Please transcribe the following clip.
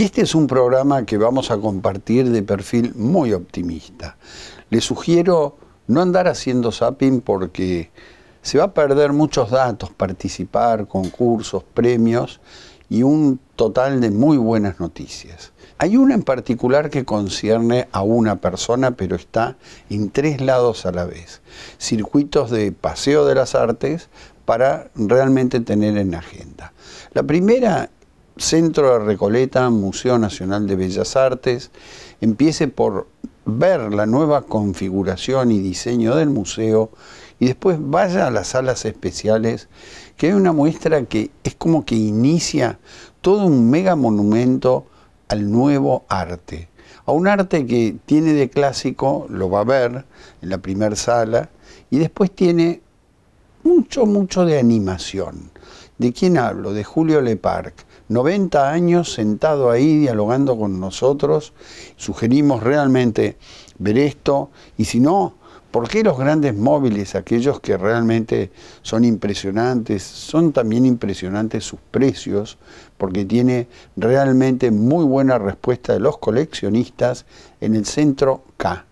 Y este es un programa que vamos a compartir de perfil muy optimista. Le sugiero no andar haciendo zapping porque se va a perder muchos datos, participar, concursos, premios y un total de muy buenas noticias. Hay una en particular que concierne a una persona, pero está en tres lados a la vez. Circuitos de paseo de las artes para realmente tener en agenda. La primera Centro de Recoleta, Museo Nacional de Bellas Artes, empiece por ver la nueva configuración y diseño del museo y después vaya a las salas especiales, que hay una muestra que es como que inicia todo un mega monumento al nuevo arte, a un arte que tiene de clásico, lo va a ver en la primera sala, y después tiene mucho, mucho de animación. ¿De quién hablo? De Julio Leparc. 90 años sentado ahí dialogando con nosotros. Sugerimos realmente ver esto y si no, ¿por qué los grandes móviles, aquellos que realmente son impresionantes, son también impresionantes sus precios? Porque tiene realmente muy buena respuesta de los coleccionistas en el centro K.